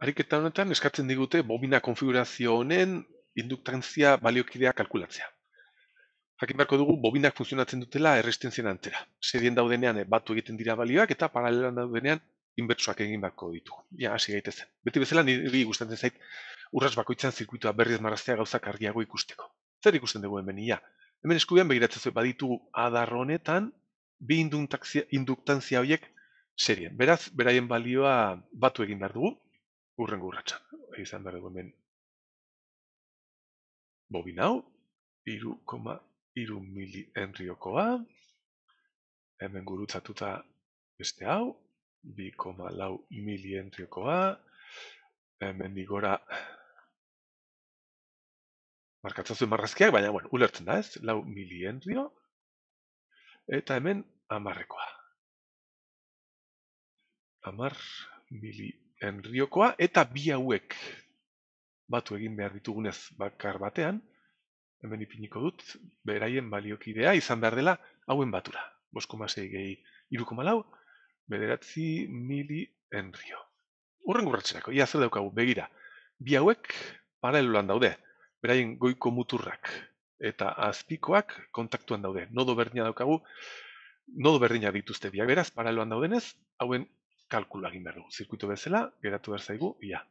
Ariketa honetan eskatzen digute bobina konfigurazio honen induktantzia baliokidea kalkulatzea. Jakin beharko dugu bobinak funtzionatzen dutela erresistentzien antera. Serien daudenean eh, batu egiten dira balioak eta paralelan daudenean inbertsuak egin beharko ditu. Ja, hasi gaitezen. Beti bezala niri gustatzen zait urras bakoitzan zirkuitua berriz marraztea gauzak argiago ikusteko. Zer ikusten dugu hemen ia? Hemen eskubian begiratzen zuen baditu adar honetan bi induktantzia, induktantzia horiek serien. Beraz, beraien balioa batu egin behar dugu, urren gurratxan. Izan behar hemen bobin hau, iru koma iru mili enriokoa, ba. hemen gurutzatuta beste hau, bi koma lau mili enriokoa, ba. hemen digora markatzen zuen marrazkiak, baina, bueno, ulertzen da ez, lau mili enrio, eta hemen amarrekoa. Amar mili enriokoa eta bi hauek batu egin behar ditugunez bakar batean, hemen ipiniko dut, beraien baliokidea izan behar dela hauen batura. Bosko masei gehi iruko malau, bederatzi mili enrio. Urren gurratxerako, ia daukagu, begira, bi hauek paraleloan daude, beraien goiko muturrak eta azpikoak kontaktuan daude. Nodo berdina daukagu, nodo berdina dituzte biak beraz, paraleloan daudenez, hauen kalkulu egin behar dugu. Zirkuitu bezala, geratu behar zaigu, ia.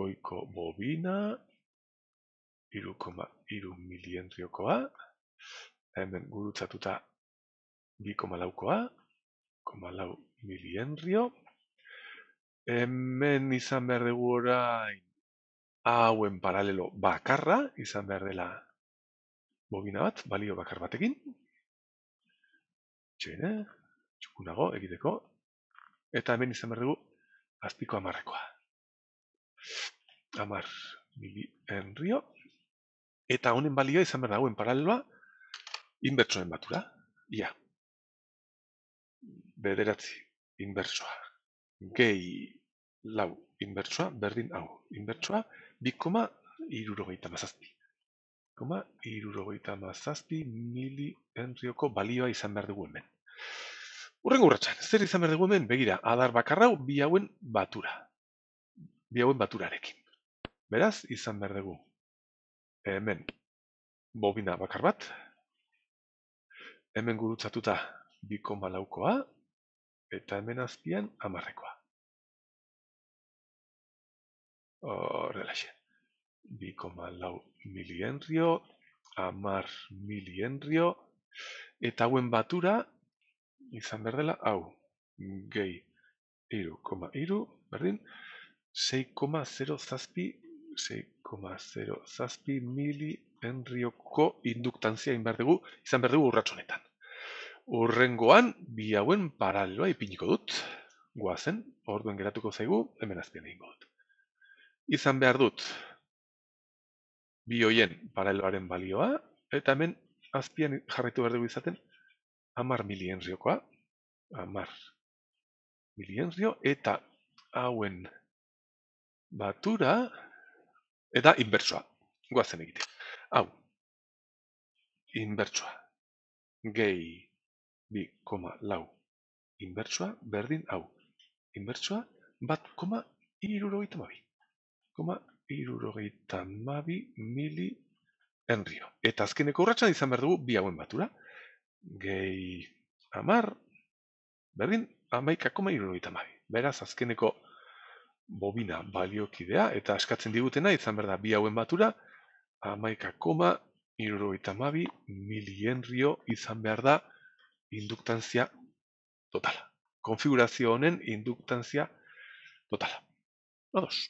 Goiko bobina, irukoma, iru milientriokoa, hemen gurutzatuta bi koma lau milientrio, hemen izan behar dugu orain hauen paralelo bakarra, izan behar dela bobina bat, balio bakar batekin, txene, txukunago egiteko, Eta hemen izan behar dugu, azpiko amarrekoa. Amar mili enrio. Eta honen balioa izan behar dagoen paraleloa, inbertsoen batura. Ia. Bederatzi, inbertsoa. Gehi, lau, inbertsoa, berdin hau, inbertsoa. Bi koma, irurogeita mazazpi. Koma, irurogeita mazazpi mili enrioko balioa izan behar dugu hemen. Eta. Urrengo gurratxan, zer izan berdegu hemen, begira, adar bakarrau bi hauen batura. Bi hauen baturarekin. Beraz, izan berdegu. Hemen, bobina bakar bat. Hemen gurutzatuta bi koma laukoa. Eta hemen azpian amarrekoa. Horrelaxe. Bi koma lau milienrio. Amar milienrio. Eta hauen batura, izan behar dela, hau, gehi, iru, berdin, 6,0 zazpi, 6,0 zazpi mili enrioko induktantzia inbar dugu, izan behar dugu urratxonetan. Urrengoan, bi hauen paraleloa ipiniko dut, guazen, orduen geratuko zaigu, hemen azpian egin dut. Izan behar dut, bi hoien paraleloaren balioa, eta hemen, Azpian jarraitu behar izaten, amar milienziokoa, amar milienzio, eta hauen batura, eta inbertsoa, guazen egite. Hau, inbertsoa, gehi, bi, koma, lau, inbertsoa, berdin, hau, inbertsoa, bat, koma, irurogeita mabi. Koma, mabi mili enrio. Eta azkeneko urratxan izan behar dugu bi hauen batura gehi amar, berdin, amaik akoma irurogeita mabi. Beraz, azkeneko bobina baliokidea, eta askatzen digutena, izan berda, bi hauen batura, amaik akoma irurogeita mabi milienrio izan behar da induktantzia totala. Konfigurazio honen induktantzia totala. Ados.